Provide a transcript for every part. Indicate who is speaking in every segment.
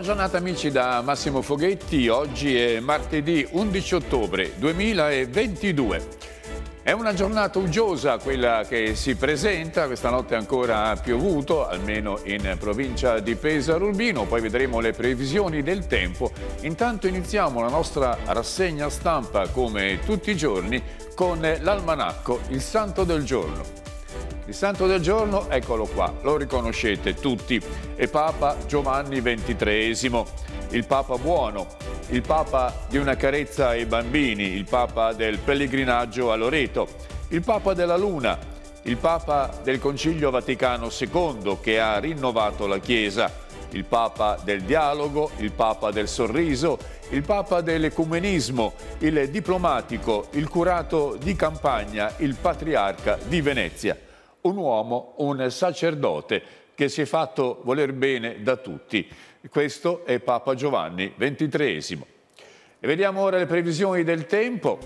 Speaker 1: Buona giornata amici da Massimo Foghetti, oggi è martedì 11 ottobre 2022. È una giornata uggiosa quella che si presenta, questa notte ancora ha piovuto, almeno in provincia di Pesaro Urbino, poi vedremo le previsioni del tempo. Intanto iniziamo la nostra rassegna stampa come tutti i giorni con l'almanacco, il santo del giorno. Il santo del giorno, eccolo qua, lo riconoscete tutti, è Papa Giovanni XXIII, il Papa buono, il Papa di una carezza ai bambini, il Papa del pellegrinaggio a Loreto, il Papa della Luna, il Papa del Concilio Vaticano II che ha rinnovato la Chiesa, il Papa del dialogo, il Papa del sorriso, il Papa dell'ecumenismo, il diplomatico, il curato di campagna, il patriarca di Venezia un uomo, un sacerdote che si è fatto voler bene da tutti. Questo è Papa Giovanni XXIII. E vediamo ora le previsioni del tempo.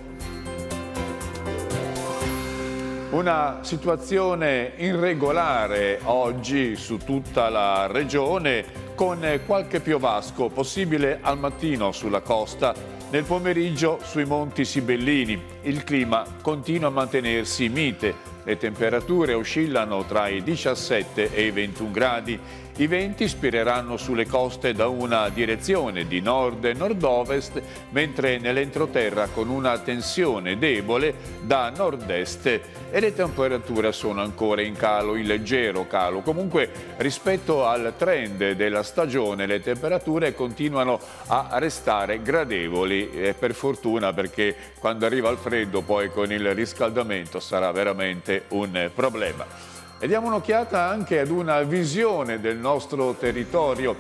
Speaker 1: Una situazione irregolare oggi su tutta la regione con qualche piovasco possibile al mattino sulla costa, nel pomeriggio sui monti Sibellini. Il clima continua a mantenersi mite le temperature oscillano tra i 17 e i 21 gradi i venti spireranno sulle coste da una direzione di nord e nord-ovest, mentre nell'entroterra con una tensione debole da nord-est e le temperature sono ancora in calo, in leggero calo. Comunque rispetto al trend della stagione le temperature continuano a restare gradevoli e per fortuna perché quando arriva il freddo poi con il riscaldamento sarà veramente un problema. E diamo un'occhiata anche ad una visione del nostro territorio.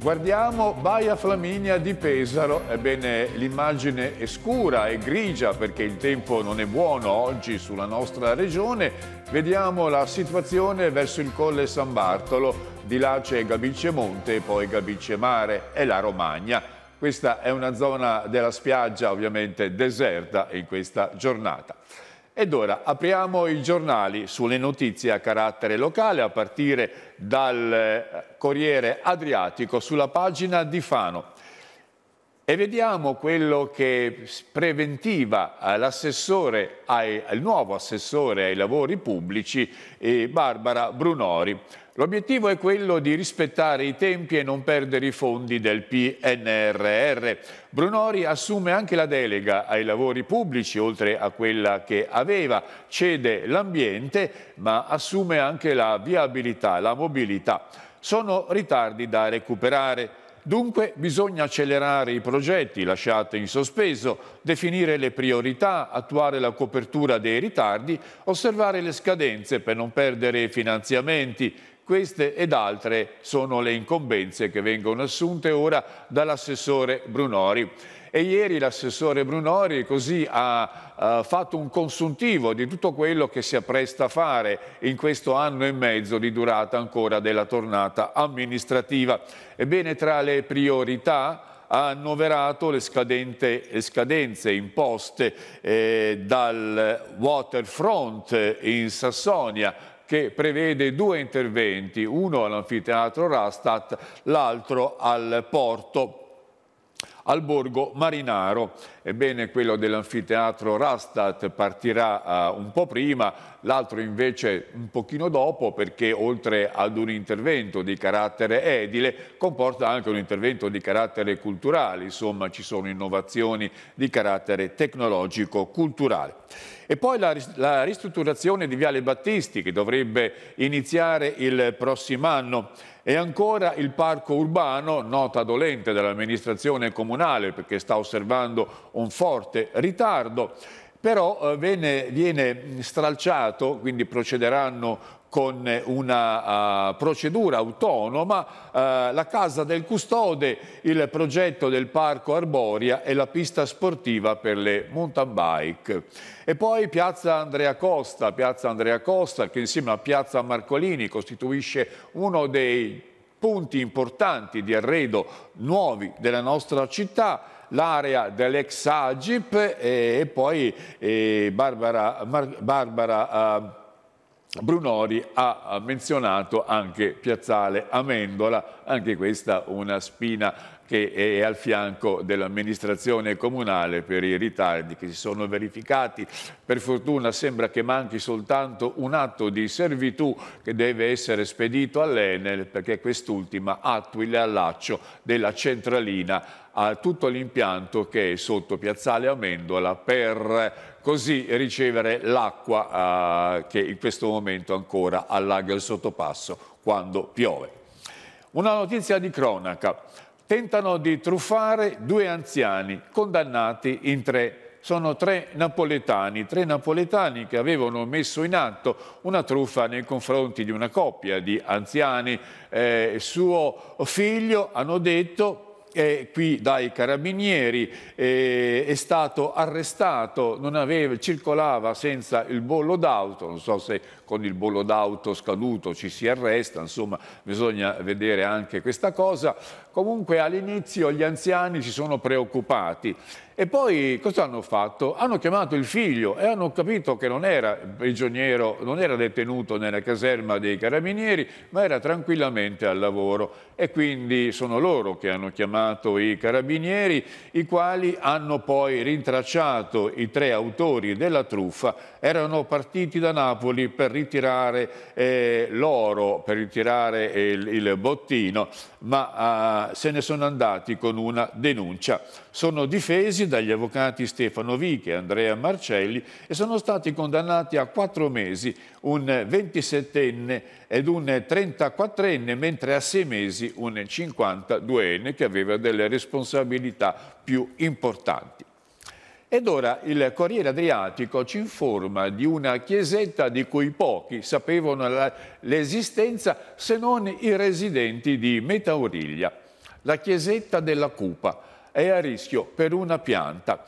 Speaker 1: Guardiamo Baia Flaminia di Pesaro, ebbene l'immagine è scura e grigia perché il tempo non è buono oggi sulla nostra regione. Vediamo la situazione verso il Colle San Bartolo, di là c'è Gabice Monte poi Gabice Mare e la Romagna. Questa è una zona della spiaggia ovviamente deserta in questa giornata. Ed ora apriamo i giornali sulle notizie a carattere locale a partire dal eh, Corriere Adriatico sulla pagina di Fano. E vediamo quello che preventiva l'assessore, il nuovo assessore ai lavori pubblici, eh, Barbara Brunori. L'obiettivo è quello di rispettare i tempi e non perdere i fondi del PNRR. Brunori assume anche la delega ai lavori pubblici, oltre a quella che aveva, cede l'ambiente, ma assume anche la viabilità, la mobilità. Sono ritardi da recuperare. Dunque bisogna accelerare i progetti lasciati in sospeso, definire le priorità, attuare la copertura dei ritardi, osservare le scadenze per non perdere finanziamenti, queste ed altre sono le incombenze che vengono assunte ora dall'assessore Brunori. E ieri l'assessore Brunori così ha, ha eh, fatto un consuntivo di tutto quello che si appresta a fare in questo anno e mezzo di durata ancora della tornata amministrativa. Ebbene, tra le priorità ha annoverato le, scadente, le scadenze imposte eh, dal Waterfront in Sassonia che prevede due interventi, uno all'anfiteatro Rastat, l'altro al porto al borgo Marinaro Ebbene, quello dell'anfiteatro Rastat partirà uh, un po' prima, l'altro invece un pochino dopo perché oltre ad un intervento di carattere edile comporta anche un intervento di carattere culturale, insomma ci sono innovazioni di carattere tecnologico-culturale. E poi la, la, ristrutturazione di Viale Battisti che dovrebbe iniziare il prossimo anno e ancora il parco urbano, nota dolente dell'amministrazione comunale perché sta osservando un forte ritardo, però eh, viene, viene stralciato, quindi procederanno con una uh, procedura autonoma, uh, la casa del custode, il progetto del parco Arboria e la pista sportiva per le mountain bike. E poi Piazza Andrea Costa, Piazza Andrea Costa che insieme a Piazza Marcolini costituisce uno dei punti importanti di arredo nuovi della nostra città, l'area dell'ex Agip e, e poi e Barbara, Mar, Barbara uh, Brunori ha menzionato anche Piazzale Amendola, anche questa una spina che è al fianco dell'amministrazione comunale per i ritardi che si sono verificati. Per fortuna sembra che manchi soltanto un atto di servitù che deve essere spedito all'Enel perché quest'ultima attui l'allaccio della centralina a tutto l'impianto che è sotto Piazzale Amendola per così ricevere l'acqua eh, che in questo momento ancora allaga il sottopasso quando piove. Una notizia di cronaca tentano di truffare due anziani condannati in tre sono tre napoletani, tre napoletani che avevano messo in atto una truffa nei confronti di una coppia di anziani. Eh, suo figlio, hanno detto, è qui dai carabinieri, eh, è stato arrestato, aveva, circolava senza il bollo d'auto, non so se con il bollo d'auto scaduto ci si arresta, insomma bisogna vedere anche questa cosa, Comunque all'inizio gli anziani si sono preoccupati e poi cosa hanno fatto? Hanno chiamato il figlio e hanno capito che non era prigioniero, non era detenuto nella caserma dei carabinieri, ma era tranquillamente al lavoro e quindi sono loro che hanno chiamato i carabinieri, i quali hanno poi rintracciato i tre autori della truffa, erano partiti da Napoli per ritirare eh, l'oro, per ritirare il, il bottino, ma eh, se ne sono andati con una denuncia. Sono difesi dagli avvocati Stefano Viche e Andrea Marcelli e sono stati condannati a quattro mesi un 27enne ed un 34enne, mentre a sei mesi un 52enne che aveva delle responsabilità più importanti. Ed ora il Corriere Adriatico ci informa di una chiesetta di cui pochi sapevano l'esistenza se non i residenti di Metauriglia. La chiesetta della Cupa è a rischio per una pianta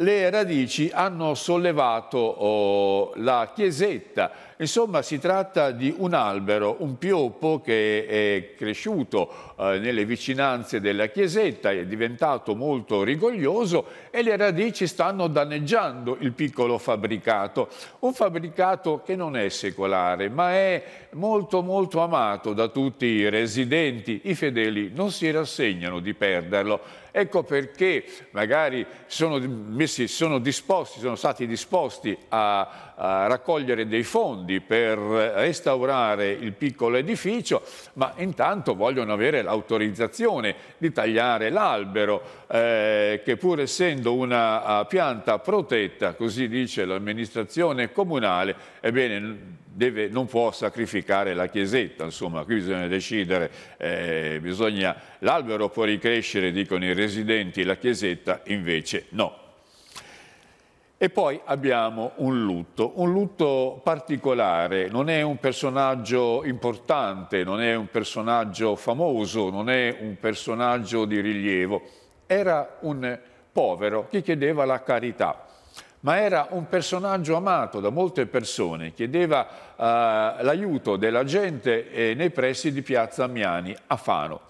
Speaker 1: le radici hanno sollevato oh, la chiesetta. Insomma, si tratta di un albero, un pioppo che è cresciuto eh, nelle vicinanze della chiesetta, è diventato molto rigoglioso e le radici stanno danneggiando il piccolo fabbricato. Un fabbricato che non è secolare, ma è molto molto amato da tutti i residenti. I fedeli non si rassegnano di perderlo Ecco perché magari sono, messi, sono, disposti, sono stati disposti a, a raccogliere dei fondi per restaurare il piccolo edificio, ma intanto vogliono avere l'autorizzazione di tagliare l'albero, eh, che pur essendo una eh, pianta protetta, così dice l'amministrazione comunale, ebbene deve, non può sacrificare la chiesetta, insomma, qui bisogna decidere, eh, l'albero può ricrescere, dicono i residenti, la chiesetta invece no. E poi abbiamo un lutto, un lutto particolare, non è un personaggio importante, non è un personaggio famoso, non è un personaggio di rilievo, era un povero che chiedeva la carità ma era un personaggio amato da molte persone, chiedeva eh, l'aiuto della gente eh, nei pressi di Piazza Ammiani a Fano.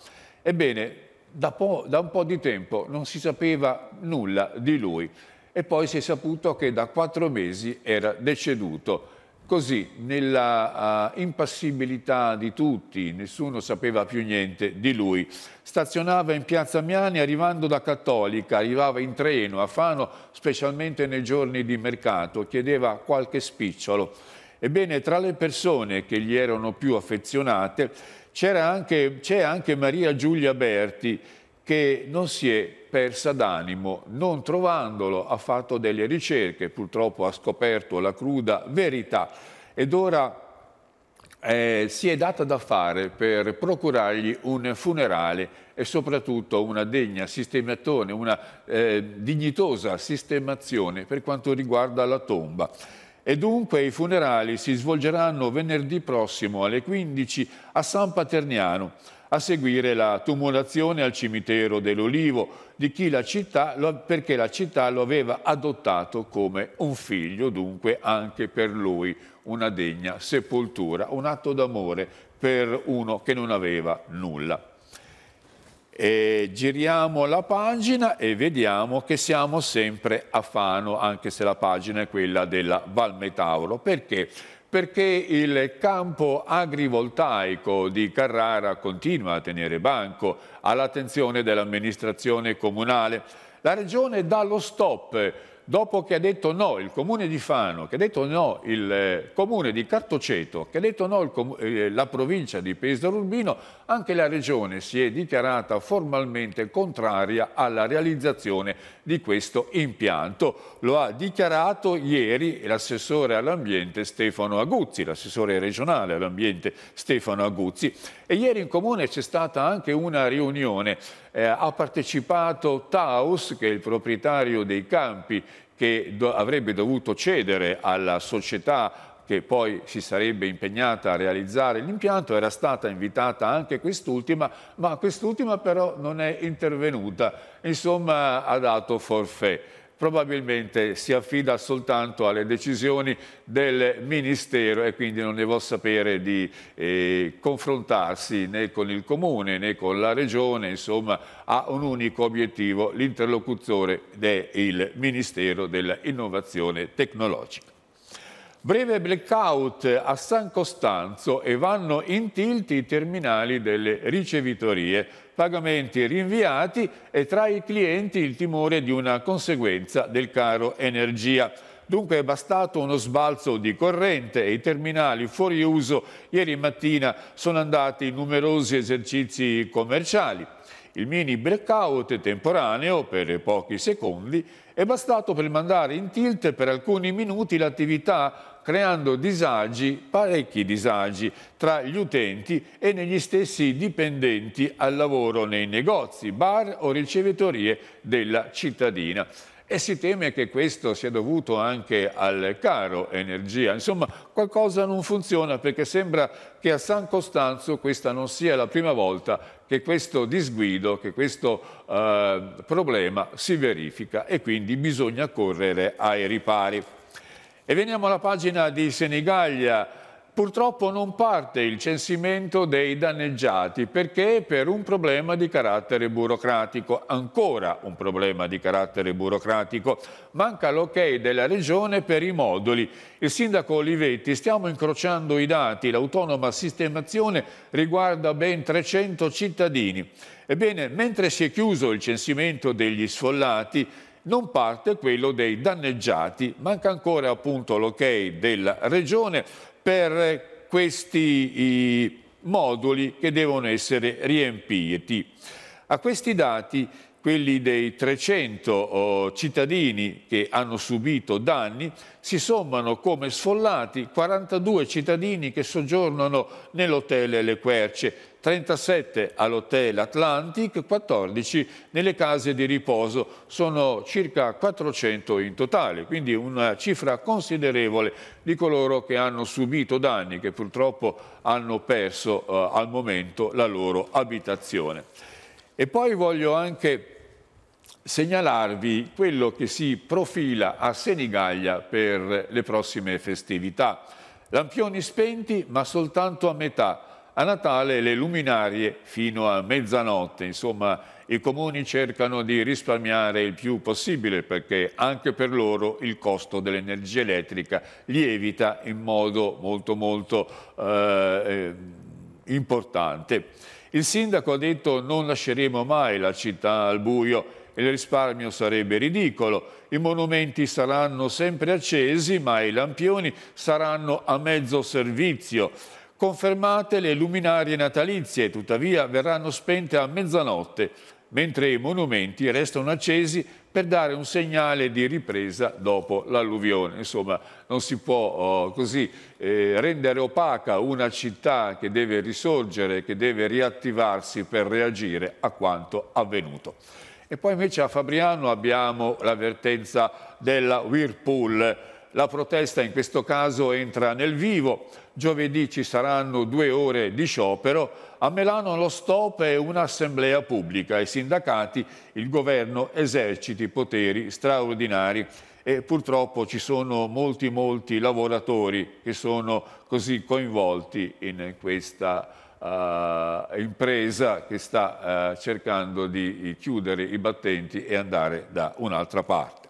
Speaker 1: Ebbene, da, da un po' di tempo non si sapeva nulla di lui e poi si è saputo che da quattro mesi era deceduto Così, nella uh, impassibilità di tutti, nessuno sapeva più niente di lui. Stazionava in Piazza Miani arrivando da Cattolica, arrivava in treno a Fano, specialmente nei giorni di mercato, chiedeva qualche spicciolo. Ebbene, tra le persone che gli erano più affezionate c'è anche, anche Maria Giulia Berti, che non si è persa d'animo, non trovandolo ha fatto delle ricerche, purtroppo ha scoperto la cruda verità ed ora eh, si è data da fare per procurargli un funerale e soprattutto una degna sistemazione, una eh, dignitosa sistemazione per quanto riguarda la tomba. E dunque i funerali si svolgeranno venerdì prossimo alle 15 a San Paterniano. A seguire la tumulazione al cimitero dell'Olivo perché la città lo aveva adottato come un figlio, dunque anche per lui una degna sepoltura, un atto d'amore per uno che non aveva nulla. E giriamo la pagina e vediamo che siamo sempre a Fano, anche se la pagina è quella della Valmetauro. Perché? perché il campo agrivoltaico di Carrara continua a tenere banco all'attenzione dell'amministrazione comunale. La Regione dà lo stop dopo che ha detto no il comune di Fano, che ha detto no il eh, comune di Cartoceto, che ha detto no eh, la provincia di Pesaro Urbino, anche la regione si è dichiarata formalmente contraria alla realizzazione di questo impianto. Lo ha dichiarato ieri l'assessore all'ambiente Stefano Aguzzi, l'assessore regionale all'ambiente Stefano Aguzzi e ieri in comune c'è stata anche una riunione, eh, ha partecipato Taus, che è il proprietario dei campi, che do avrebbe dovuto cedere alla società che poi si sarebbe impegnata a realizzare l'impianto, era stata invitata anche quest'ultima, ma quest'ultima però non è intervenuta, insomma ha dato forfè probabilmente si affida soltanto alle decisioni del Ministero e quindi non ne vuol sapere di eh, confrontarsi né con il Comune né con la Regione, insomma ha un unico obiettivo, l'interlocutore ed è il Ministero dell'Innovazione Tecnologica. Breve blackout a San Costanzo e vanno in tilt i terminali delle ricevitorie, pagamenti rinviati e tra i clienti il timore di una conseguenza del caro energia. Dunque è bastato uno sbalzo di corrente e i terminali fuori uso ieri mattina sono andati numerosi esercizi commerciali. Il mini blackout temporaneo per pochi secondi è bastato per mandare in tilt per alcuni minuti l'attività creando disagi, parecchi disagi, tra gli utenti e negli stessi dipendenti al lavoro nei negozi, bar o ricevitorie della cittadina e si teme che questo sia dovuto anche al caro energia. Insomma, qualcosa non funziona perché sembra che a San Costanzo questa non sia la prima volta che questo disguido, che questo eh, problema si verifica e quindi bisogna correre ai ripari. E veniamo alla pagina di Senigallia. Purtroppo non parte il censimento dei danneggiati perché per un problema di carattere burocratico, ancora un problema di carattere burocratico, manca l'ok della regione per i moduli. Il sindaco Olivetti, stiamo incrociando i dati, l'autonoma sistemazione riguarda ben 300 cittadini. Ebbene, mentre si è chiuso il censimento degli sfollati, non parte quello dei danneggiati. Manca ancora appunto l'ok della Regione per questi moduli che devono essere riempiti. A questi dati quelli dei 300 oh, cittadini che hanno subito danni, si sommano come sfollati 42 cittadini che soggiornano nell'hotel Le Querce, 37 all'Hotel Atlantic, 14 nelle case di riposo, sono circa 400 in totale, quindi una cifra considerevole di coloro che hanno subito danni, che purtroppo hanno perso eh, al momento la loro abitazione. E poi voglio anche segnalarvi quello che si profila a Senigallia per le prossime festività. Lampioni spenti ma soltanto a metà, a Natale le luminarie fino a mezzanotte, insomma i comuni cercano di risparmiare il più possibile perché anche per loro il costo dell'energia elettrica lievita in modo molto molto eh, eh importante. Il sindaco ha detto non lasceremo mai la città al buio il risparmio sarebbe ridicolo. I monumenti saranno sempre accesi, ma i lampioni saranno a mezzo servizio. Confermate le luminarie natalizie, tuttavia verranno spente a mezzanotte, mentre i monumenti restano accesi per dare un segnale di ripresa dopo l'alluvione. Insomma, non si può oh, così eh, rendere opaca una città che deve risorgere, che deve riattivarsi per reagire a quanto avvenuto. E poi invece a Fabriano abbiamo l'avvertenza della Whirlpool. La protesta in questo caso entra nel vivo giovedì ci saranno due ore di sciopero, a Melano lo stop è un'assemblea pubblica i sindacati, il governo eserciti poteri straordinari e purtroppo ci sono molti molti lavoratori che sono così coinvolti in questa uh, impresa che sta uh, cercando di chiudere i battenti e andare da un'altra parte.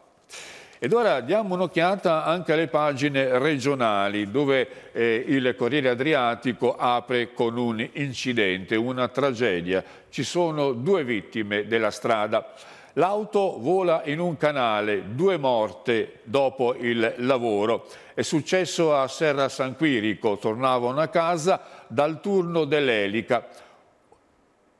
Speaker 1: Ed ora diamo un'occhiata anche alle pagine regionali dove eh, il Corriere Adriatico apre con un incidente, una tragedia. Ci sono due vittime della strada. L'auto vola in un canale, due morte dopo il lavoro. È successo a Serra San Quirico, tornavano a casa dal turno dell'Elica.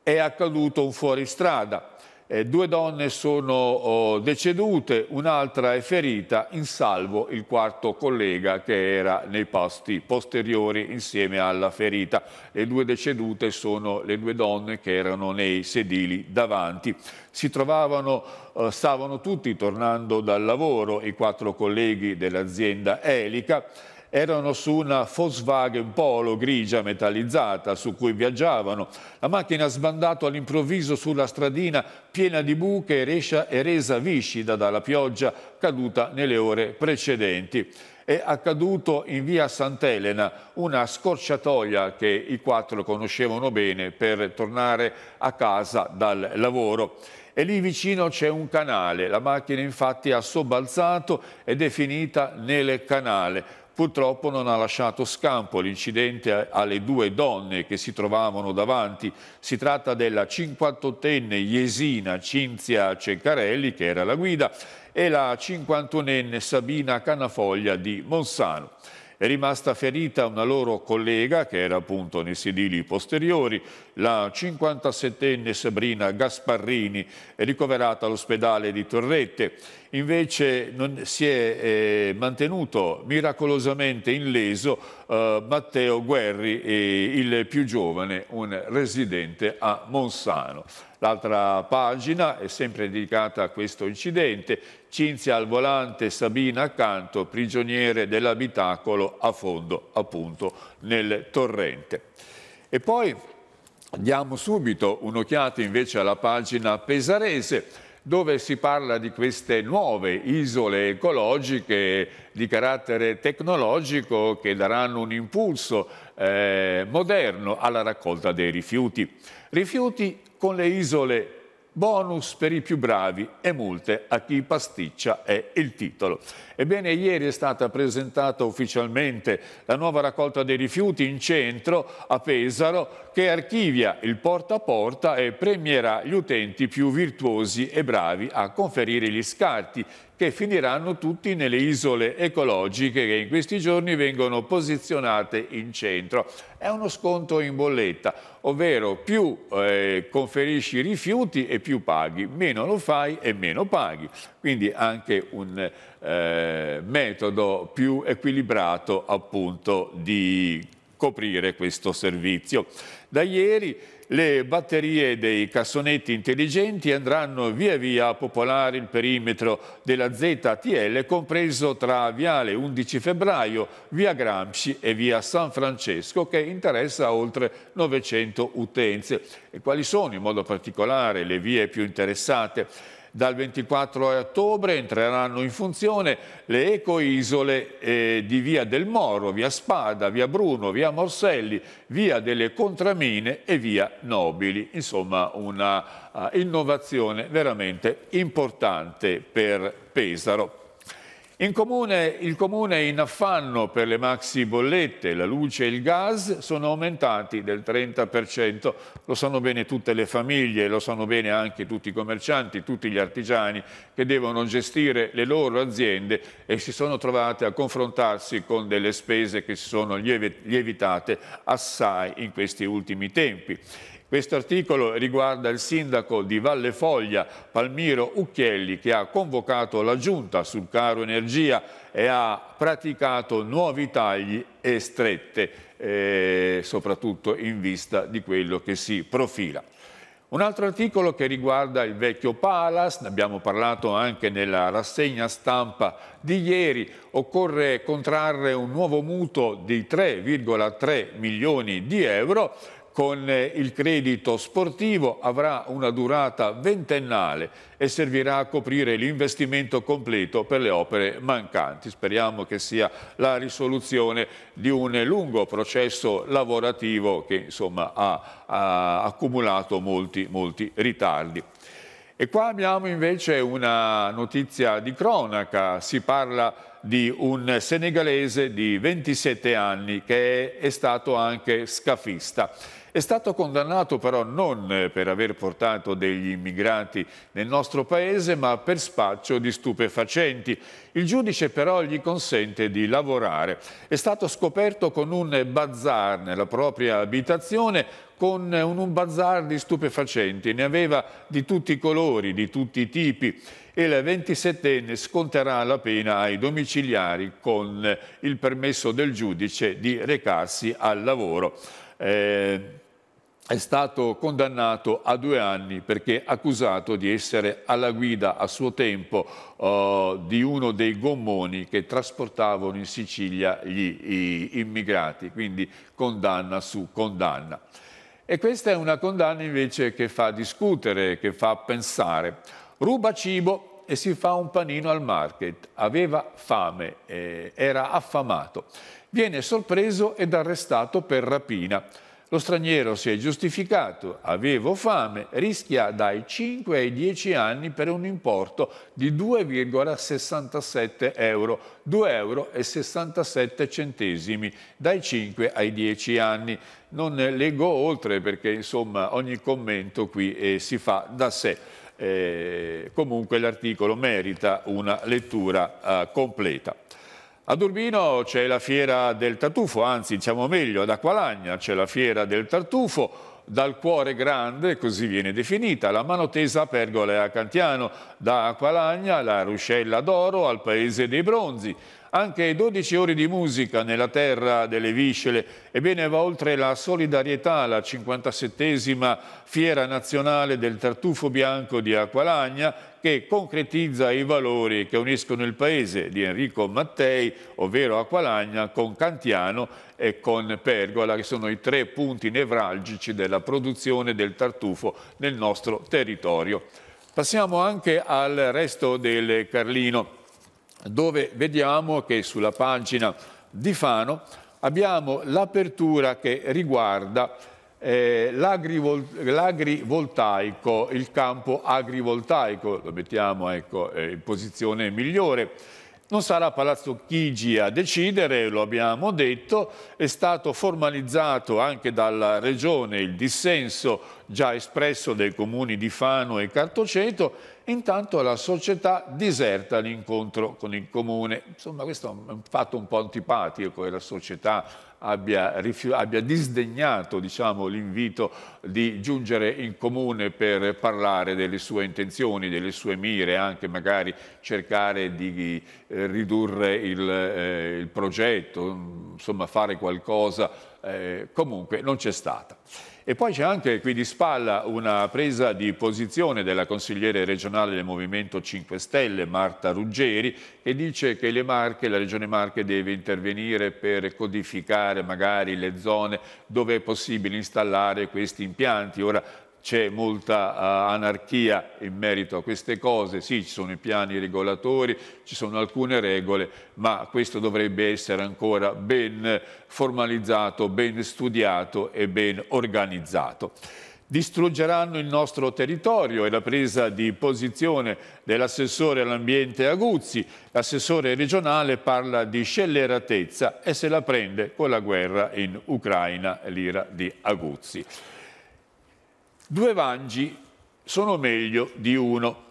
Speaker 1: È accaduto un fuoristrada eh, due donne sono oh, decedute, un'altra è ferita, in salvo il quarto collega che era nei posti posteriori insieme alla ferita. Le due decedute sono le due donne che erano nei sedili davanti. Si trovavano, eh, stavano tutti tornando dal lavoro, i quattro colleghi dell'azienda Elica, erano su una Volkswagen Polo grigia metallizzata su cui viaggiavano. La macchina ha sbandato all'improvviso sulla stradina piena di buche e resa viscida dalla pioggia caduta nelle ore precedenti è accaduto in via Sant'Elena, una scorciatoia che i quattro conoscevano bene per tornare a casa dal lavoro. E lì vicino c'è un canale, la macchina infatti ha sobbalzato ed è finita nel canale purtroppo non ha lasciato scampo l'incidente alle due donne che si trovavano davanti. Si tratta della 58enne Jesina Cinzia Ceccarelli, che era la guida, e la 51enne Sabina Canafoglia di Monsano. È rimasta ferita una loro collega, che era appunto nei sedili posteriori, la 57enne Sabrina Gasparrini, ricoverata all'ospedale di Torrette. Invece non si è eh, mantenuto miracolosamente illeso eh, Matteo Guerri, eh, il più giovane, un residente a Monsano. L'altra pagina è sempre dedicata a questo incidente, Cinzia al volante, Sabina accanto, prigioniere dell'abitacolo a fondo appunto nel torrente. E poi diamo subito un'occhiata invece alla pagina pesarese dove si parla di queste nuove isole ecologiche di carattere tecnologico che daranno un impulso eh, moderno alla raccolta dei rifiuti. Rifiuti con le isole bonus per i più bravi e multe a chi pasticcia è il titolo. Ebbene, ieri è stata presentata ufficialmente la nuova raccolta dei rifiuti in centro a Pesaro che archivia il porta a porta e premierà gli utenti più virtuosi e bravi a conferire gli scarti che finiranno tutti nelle isole ecologiche che in questi giorni vengono posizionate in centro. È uno sconto in bolletta, ovvero più eh, conferisci rifiuti e più paghi, meno lo fai e meno paghi. Quindi anche un eh, metodo più equilibrato appunto di coprire questo servizio. Da ieri le batterie dei cassonetti intelligenti andranno via via a popolare il perimetro della ZTL, compreso tra Viale 11 Febbraio, Via Gramsci e Via San Francesco, che interessa oltre 900 utenze. E quali sono in modo particolare le vie più interessate? dal 24 ottobre entreranno in funzione le ecoisole eh, di Via del Moro, Via Spada, Via Bruno, Via Morselli, Via delle Contramine e Via Nobili. Insomma una uh, innovazione veramente importante per Pesaro. In comune, il comune è in affanno per le maxi bollette, la luce e il gas sono aumentati del 30%, lo sanno bene tutte le famiglie, lo sanno bene anche tutti i commercianti, tutti gli artigiani che devono gestire le loro aziende e si sono trovate a confrontarsi con delle spese che si sono lievitate assai in questi ultimi tempi. Questo articolo riguarda il sindaco di Valle Foglia, Palmiro Ucchielli, che ha convocato la giunta sul caro energia e ha praticato nuovi tagli e strette, eh, soprattutto in vista di quello che si profila. Un altro articolo che riguarda il vecchio Palace, ne abbiamo parlato anche nella rassegna stampa di ieri, occorre contrarre un nuovo mutuo di 3,3 milioni di euro con eh, il credito sportivo avrà una durata ventennale e servirà a coprire l'investimento completo per le opere mancanti. Speriamo che sia la risoluzione di un lungo processo lavorativo che insomma, ha, ha, accumulato molti, molti ritardi. E qua abbiamo invece una notizia di cronaca, si parla di un senegalese di 27 anni che è stato anche scafista è stato condannato però non eh, per aver portato degli immigrati nel nostro paese, ma per spaccio di stupefacenti. Il giudice però gli consente di lavorare. È stato scoperto con un bazar nella propria abitazione con un bazar di stupefacenti, ne aveva di tutti i colori, di tutti i tipi e il 27enne sconterà la pena ai domiciliari con il permesso del giudice di recarsi al lavoro. Eh, è stato condannato a due anni perché accusato di essere alla guida a suo tempo eh, di uno dei gommoni che trasportavano in Sicilia gli immigrati, quindi condanna su condanna. E questa è una condanna invece che fa discutere, che fa pensare. Ruba cibo e si fa un panino al market, aveva fame, eh, era affamato. Viene sorpreso ed arrestato per rapina lo straniero si è giustificato, avevo fame, rischia dai 5 ai 10 anni per un importo di 2,67 euro, 2,67 euro centesimi dai 5 ai 10 anni. Non leggo oltre perché insomma ogni commento qui eh, si fa da sé. Eh, comunque l'articolo merita una lettura eh, completa. Ad Urbino c'è la fiera del tartufo, anzi diciamo meglio, ad Acqualagna c'è la fiera del tartufo, dal cuore grande, così viene definita, la mano tesa a Pergola e a Cantiano, da Acqualagna la ruscella d'oro al paese dei bronzi, anche 12 ore di musica nella terra delle viscele. Ebbene, va oltre la solidarietà alla 57esima Fiera Nazionale del Tartufo Bianco di Aqualagna, che concretizza i valori che uniscono il paese di Enrico Mattei, ovvero Aqualagna, con Cantiano e con Pergola, che sono i tre punti nevralgici della produzione del tartufo nel nostro territorio. Passiamo anche al resto del Carlino dove vediamo che sulla pagina di Fano abbiamo l'apertura che riguarda eh, l'agrivoltaico, il campo agrivoltaico, lo mettiamo ecco, eh, in posizione migliore. Non sarà Palazzo Chigi a decidere, lo abbiamo detto, è stato formalizzato anche dalla Regione il dissenso già espresso dai comuni di Fano e Cartoceto Intanto la società diserta l'incontro con il comune. Insomma, questo è un fatto un po' antipatico che la società abbia, abbia disdegnato diciamo, l'invito di giungere in comune per parlare delle sue intenzioni, delle sue mire, anche magari cercare di eh, ridurre il, eh, il, progetto, insomma fare qualcosa, eh, comunque non c'è stata. E poi c'è anche qui di spalla una presa di posizione della consigliere regionale del Movimento 5 Stelle, Marta Ruggeri, che dice che le Marche, la regione Marche deve intervenire per codificare magari le zone dove è possibile installare questi impianti. Ora c'è molta uh, anarchia in merito a queste cose, sì ci sono i piani regolatori, ci sono alcune regole, ma questo dovrebbe essere ancora ben formalizzato, ben studiato e ben organizzato distruggeranno il nostro territorio e la presa di posizione dell'assessore all'ambiente Aguzzi. L'assessore regionale parla di scelleratezza e se la prende con la guerra in Ucraina, l'ira di Aguzzi. Due Vangi sono meglio di uno.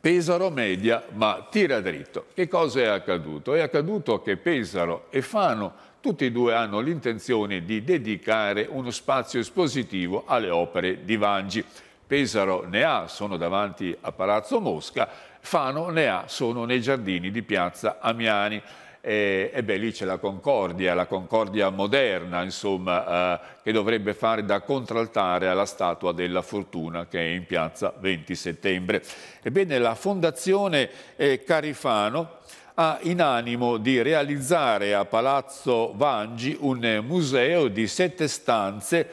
Speaker 1: Pesaro media ma tira dritto. Che cosa è accaduto? È accaduto che Pesaro e Fano tutti e due hanno l'intenzione di dedicare uno spazio espositivo alle opere di Vangi. Pesaro ne ha, sono davanti a Palazzo Mosca, Fano ne ha, sono nei giardini di Piazza Amiani. E, e, beh, lì c'è la Concordia, la Concordia moderna, insomma, eh, che dovrebbe fare da contraltare alla Statua della Fortuna che è in piazza 20 settembre. Ebbene, la Fondazione eh, Carifano ha in animo di realizzare a Palazzo Vangi un museo di sette stanze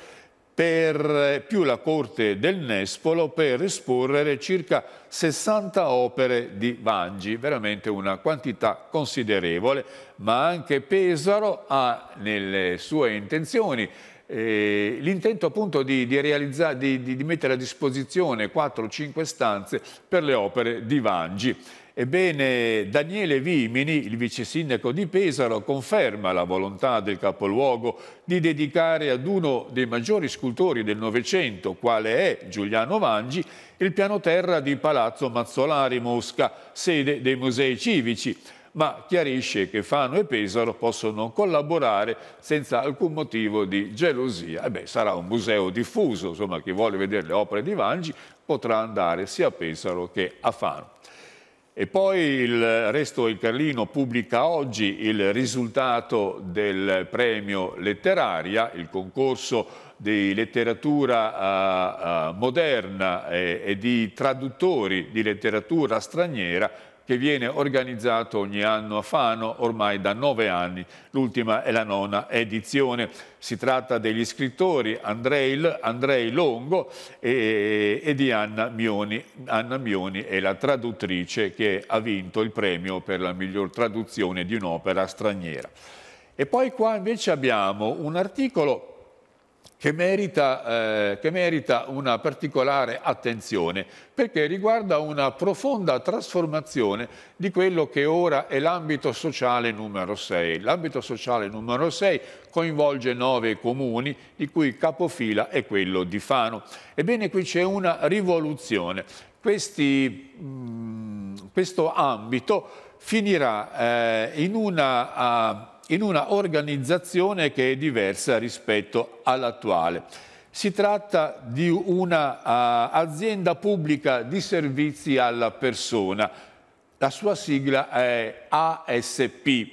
Speaker 1: per, eh, più la Corte del Nespolo per esporre circa 60 opere di Vangi, veramente una quantità considerevole, ma anche Pesaro ha nelle sue intenzioni eh, l'intento appunto di, di, di, di mettere a disposizione 4-5 stanze per le opere di Vangi. Ebbene, Daniele Vimini, il vice sindaco di Pesaro, conferma la volontà del capoluogo di dedicare ad uno dei maggiori scultori del Novecento, quale è Giuliano Vangi, il piano terra di Palazzo Mazzolari Mosca, sede dei musei civici, ma chiarisce che Fano e Pesaro possono collaborare senza alcun motivo di gelosia. E Beh, sarà un museo diffuso, insomma chi vuole vedere le opere di Vangi potrà andare sia a Pesaro che a Fano. E poi il Resto il Carlino pubblica oggi il risultato del premio Letteraria, il concorso di letteratura uh, uh, moderna e, eh, e di traduttori di letteratura straniera che viene organizzato ogni anno a Fano ormai da nove anni, l'ultima è la nona edizione. Si tratta degli scrittori Andrei, Andrei Longo e, e, di Anna Mioni. Anna Mioni è la traduttrice che ha vinto il premio per la miglior traduzione di un'opera straniera. E poi qua invece abbiamo un articolo che merita, eh, che merita, una particolare attenzione perché riguarda una profonda trasformazione di quello che ora è l'ambito sociale numero 6. L'ambito sociale numero 6 coinvolge nove comuni di cui il capofila è quello di Fano. Ebbene qui c'è una rivoluzione. Questi, mh, mm, questo ambito finirà eh, in una... Uh, in una organizzazione che è diversa rispetto all'attuale. Si tratta di un'azienda eh, uh, pubblica di servizi alla persona, la sua sigla è ASP.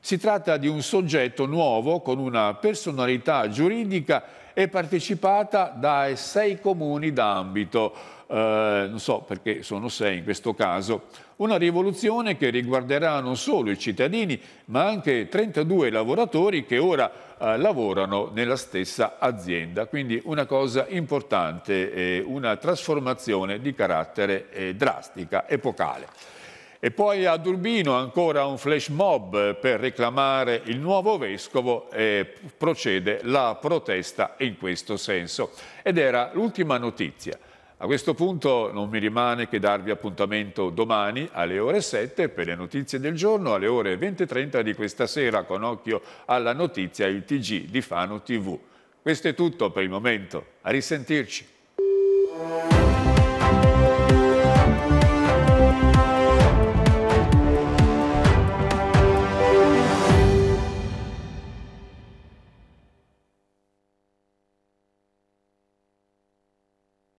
Speaker 1: Si tratta di un soggetto nuovo con una personalità giuridica e partecipata dai sei comuni d'ambito eh, non so perché sono sei in questo caso, una rivoluzione che riguarderà non solo i cittadini ma anche 32 lavoratori che ora eh, lavorano nella stessa azienda, quindi una cosa importante, eh, una trasformazione di carattere eh, drastica, epocale. E poi a Durbino ancora un flash mob per reclamare il nuovo vescovo e procede la protesta in questo senso. Ed era l'ultima notizia. A questo punto non mi rimane che darvi appuntamento domani alle ore 7 per le notizie del giorno, alle ore 20.30 di questa sera con occhio alla notizia il TG di Fano TV. Questo è tutto per il momento, a risentirci.